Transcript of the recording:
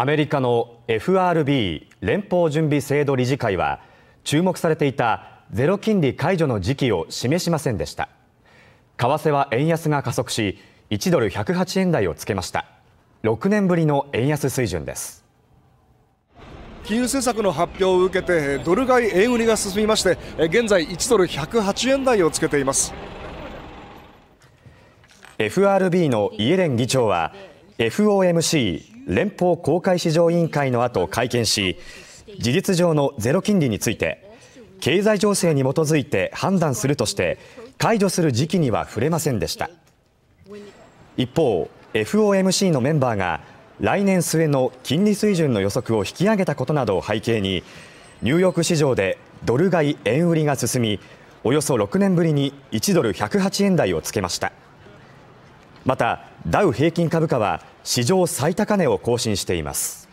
アメリカの FRB= 連邦準備制度理事会は注目されていたゼロ金利解除の時期を示しませんでした為替は円安が加速し1ドル108円台をつけました6年ぶりの円安水準です金融政策の発表を受けてドル買い円売りが進みまして現在1ドル108円台をつけています FRB のイエレン議長は FOMC 連邦公開市場委員会のあと会見し事実上のゼロ金利について経済情勢に基づいて判断するとして解除する時期には触れませんでした一方 FOMC のメンバーが来年末の金利水準の予測を引き上げたことなどを背景にニューヨーク市場でドル買い円売りが進みおよそ6年ぶりに1ドル108円台をつけました。また、ダウ平均株価は史上最高値を更新しています。